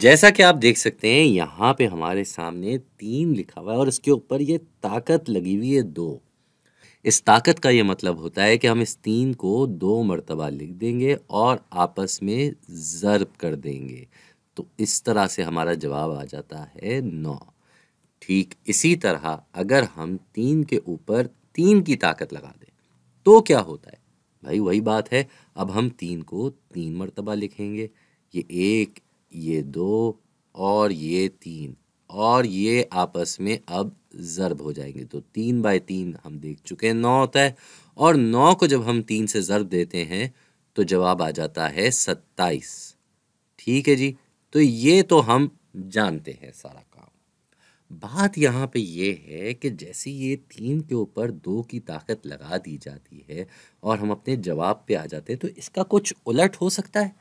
जैसा कि आप देख सकते हैं यहाँ पे हमारे सामने तीन लिखा हुआ है और इसके ऊपर ये ताकत लगी हुई है दो इस ताकत का ये मतलब होता है कि हम इस तीन को दो मरतबा लिख देंगे और आपस में ज़रब कर देंगे तो इस तरह से हमारा जवाब आ जाता है नौ ठीक इसी तरह अगर हम तीन के ऊपर तीन की ताकत लगा दें तो क्या होता है भाई वही बात है अब हम तीन को तीन मरतबा लिखेंगे ये एक ये दो और ये तीन और ये आपस में अब ज़रब हो जाएंगे तो तीन बाय तीन हम देख चुके हैं नौ होता है और नौ को जब हम तीन से ज़रब देते हैं तो जवाब आ जाता है सत्ताईस ठीक है जी तो ये तो हम जानते हैं सारा काम बात यहाँ पे ये है कि जैसे ये तीन के ऊपर दो की ताकत लगा दी जाती है और हम अपने जवाब पे आ जाते हैं तो इसका कुछ उलट हो सकता है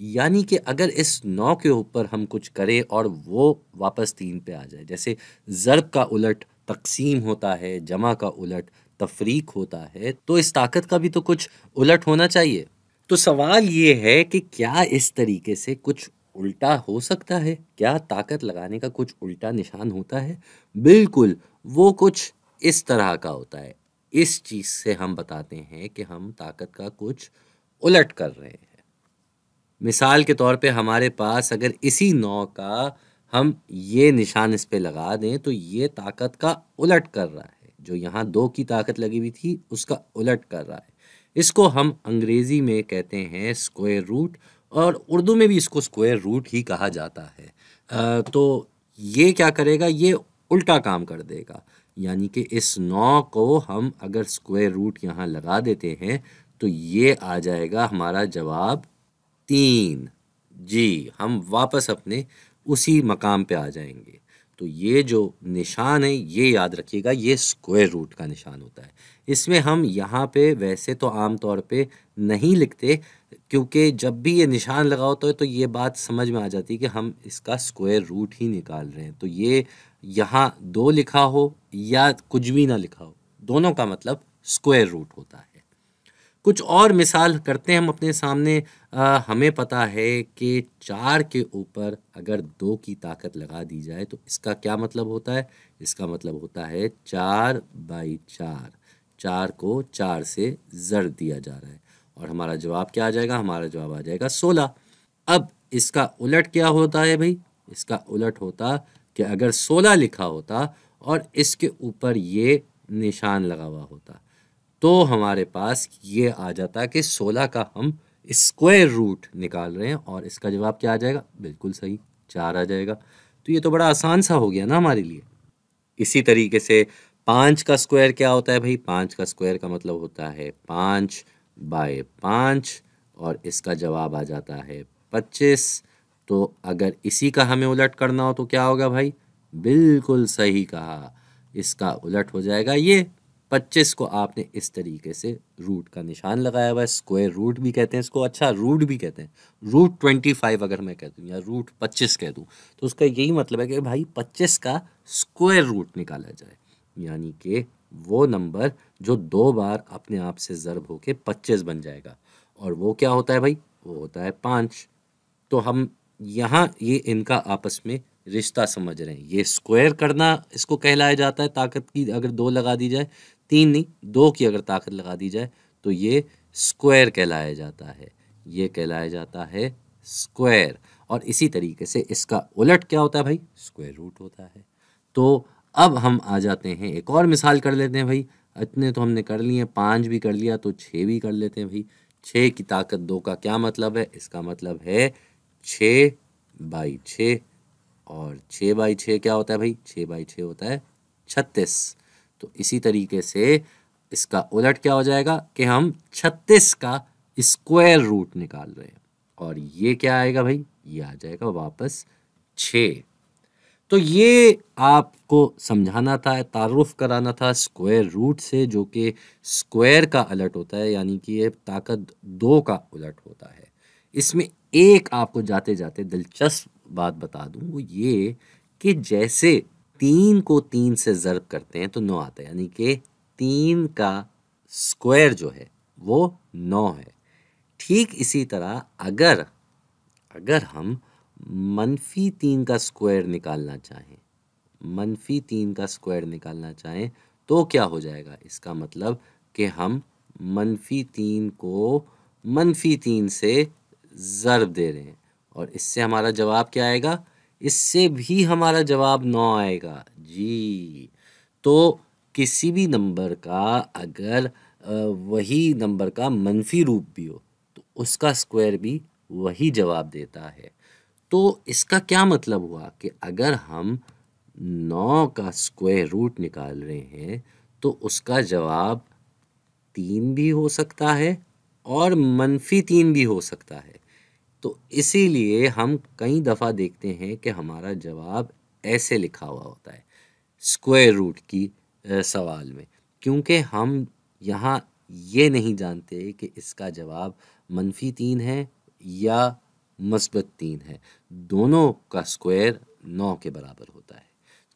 यानी कि अगर इस नौ के ऊपर हम कुछ करें और वो वापस तीन पे आ जाए जैसे ज़रब का उलट तकसीम होता है जमा का उलट तफरीक होता है तो इस ताकत का भी तो कुछ उलट होना चाहिए तो सवाल ये है कि क्या इस तरीके से कुछ उल्टा हो सकता है क्या ताकत लगाने का कुछ उल्टा निशान होता है बिल्कुल वो कुछ इस तरह का होता है इस चीज़ से हम बताते हैं कि हम ताकत का कुछ उलट कर रहे हैं मिसाल के तौर पे हमारे पास अगर इसी नौ का हम ये निशान इस पर लगा दें तो ये ताकत का उलट कर रहा है जो यहाँ दो की ताकत लगी हुई थी उसका उलट कर रहा है इसको हम अंग्रेज़ी में कहते हैं स्क्वायर रूट और उर्दू में भी इसको स्क्वायर रूट ही कहा जाता है आ, तो ये क्या करेगा ये उल्टा काम कर देगा यानी कि इस नौ को हम अगर स्क्वायर रूट यहाँ लगा देते हैं तो ये आ जाएगा हमारा जवाब तीन जी हम वापस अपने उसी मकाम पे आ जाएंगे तो ये जो निशान है ये याद रखिएगा ये स्क्वायर रूट का निशान होता है इसमें हम यहाँ पे वैसे तो आम तौर पे नहीं लिखते क्योंकि जब भी ये निशान लगा होता है तो ये बात समझ में आ जाती है कि हम इसका स्क्वायर रूट ही निकाल रहे हैं तो ये यहाँ दो लिखा हो या कुछ भी ना लिखा हो दोनों का मतलब स्क्वायर रूट होता है कुछ और मिसाल करते हैं हम अपने सामने आ, हमें पता है कि चार के ऊपर अगर दो की ताकत लगा दी जाए तो इसका क्या मतलब होता है इसका मतलब होता है चार बाई चार चार को चार से जर दिया जा रहा है और हमारा जवाब क्या आ जाएगा हमारा जवाब आ जाएगा सोलह अब इसका उलट क्या होता है भाई इसका उलट होता कि अगर सोलह लिखा होता और इसके ऊपर ये निशान लगा हुआ होता तो हमारे पास ये आ जाता कि सोलह का हम स्क्वायर रूट निकाल रहे हैं और इसका जवाब क्या आ जाएगा बिल्कुल सही चार आ जाएगा तो ये तो बड़ा आसान सा हो गया ना हमारे लिए इसी तरीके से पाँच का स्क्वायर क्या होता है भाई पाँच का स्क्वायर का मतलब होता है पाँच बाय पाँच और इसका जवाब आ जाता है पच्चीस तो अगर इसी का हमें उलट करना हो तो क्या होगा भाई बिल्कुल सही कहा इसका उलट हो जाएगा ये पच्चीस को आपने इस तरीके से रूट का निशान लगाया हुआ है स्क्वायर रूट भी कहते हैं इसको अच्छा रूट भी कहते हैं रूट ट्वेंटी फाइव अगर मैं कह दूँ या रूट पच्चीस कह दूँ तो उसका यही मतलब है कि भाई पच्चीस का स्क्वायर रूट निकाला जाए यानी कि वो नंबर जो दो बार अपने आप से ज़रब होके पच्चीस बन जाएगा और वो क्या होता है भाई वो होता है पाँच तो हम यहाँ ये इनका आपस में रिश्ता समझ रहे हैं ये स्क्वायर करना इसको कहलाया जाता है ताकत की अगर दो लगा दी जाए तीन नहीं दो की अगर ताकत लगा दी जाए तो ये स्क्वायर कहलाया जाता है ये कहलाया जाता है स्क्वायर और इसी तरीके से इसका उलट क्या होता है भाई स्क्वायर रूट होता है तो अब हम आ जाते हैं एक और मिसाल कर लेते हैं भाई इतने तो हमने कर लिए पाँच भी कर लिया तो छः भी कर लेते हैं भाई छः की ताकत दो का क्या मतलब है इसका मतलब है छः बाई छः और छः बाई छः क्या होता है भाई छः बाई छः होता है छत्तीस तो इसी तरीके से इसका उलट क्या हो जाएगा कि हम छत्तीस का स्क्वायर रूट निकाल रहे हैं और ये क्या आएगा भाई ये आ जाएगा वापस छ तो ये आपको समझाना था तारुफ कराना था स्क्वायर रूट से जो कि स्क्वायर का अलट होता है यानी कि ये ताकत दो का उलट होता है इसमें एक आपको जाते जाते दिलचस्प बात बता दूँ वो ये कि जैसे तीन को तीन से ज़रब करते हैं तो नौ आता है यानी कि तीन का स्क्वायर जो है वो नौ है ठीक इसी तरह अगर अगर हम मनफी तीन का स्क्वायर निकालना चाहें मनफी तीन का स्क्वायर निकालना चाहें तो क्या हो जाएगा इसका मतलब कि हम मनफी तीन को मनफी तीन से ज़रब दे रहे हैं और इससे हमारा जवाब क्या आएगा इससे भी हमारा जवाब नौ आएगा जी तो किसी भी नंबर का अगर वही नंबर का मनफी रूप भी हो तो उसका स्क्वायर भी वही जवाब देता है तो इसका क्या मतलब हुआ कि अगर हम नौ का स्क्वायर रूट निकाल रहे हैं तो उसका जवाब तीन भी हो सकता है और मनफी तीन भी हो सकता है तो इसीलिए हम कई दफ़ा देखते हैं कि हमारा जवाब ऐसे लिखा हुआ होता है स्क्वायर रूट की सवाल में क्योंकि हम यहाँ ये नहीं जानते कि इसका जवाब मनफी तीन है या मस्बत तीन है दोनों का स्क्वायर नौ के बराबर होता है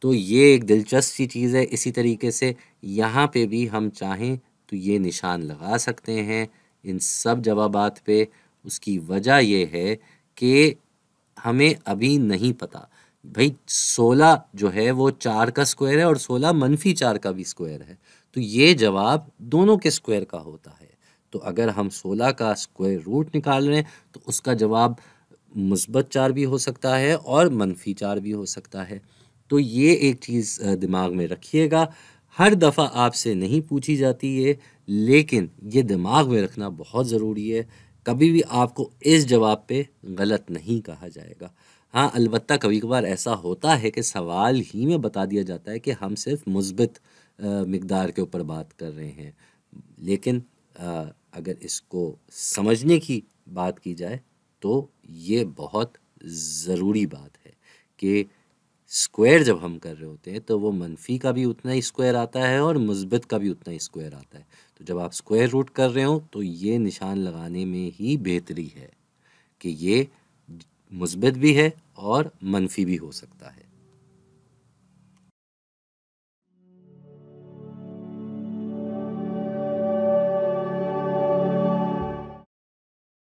तो ये एक दिलचस्प सी चीज़ है इसी तरीके से यहाँ पे भी हम चाहें तो ये निशान लगा सकते हैं इन सब जवाब पे उसकी वजह यह है कि हमें अभी नहीं पता भाई सोलह जो है वो चार का स्क्वायर है और सोलह मनफी चार का भी स्क्वायर है तो ये जवाब दोनों के स्क्वायर का होता है तो अगर हम सोलह का स्क्वायर रूट निकाल रहे हैं तो उसका जवाब मुस्बत चार भी हो सकता है और मनफी चार भी हो सकता है तो ये एक चीज़ दिमाग में रखिएगा हर दफ़ा आपसे नहीं पूछी जाती है लेकिन ये दिमाग में रखना बहुत ज़रूरी है कभी भी आपको इस जवाब पे गलत नहीं कहा जाएगा हाँ अलबत् कभी कभार ऐसा होता है कि सवाल ही में बता दिया जाता है कि हम सिर्फ मुस्बित मकदार के ऊपर बात कर रहे हैं लेकिन आ, अगर इसको समझने की बात की जाए तो ये बहुत ज़रूरी बात है कि स्क्वायर जब हम कर रहे होते हैं तो वो मनफी का भी उतना ही स्क्वायर आता है और मुस्बित का भी उतना ही स्क्वायर आता है तो जब आप स्क्वायर रूट कर रहे हो तो ये निशान लगाने में ही बेहतरी है कि ये मुस्बत भी है और मनफी भी हो सकता है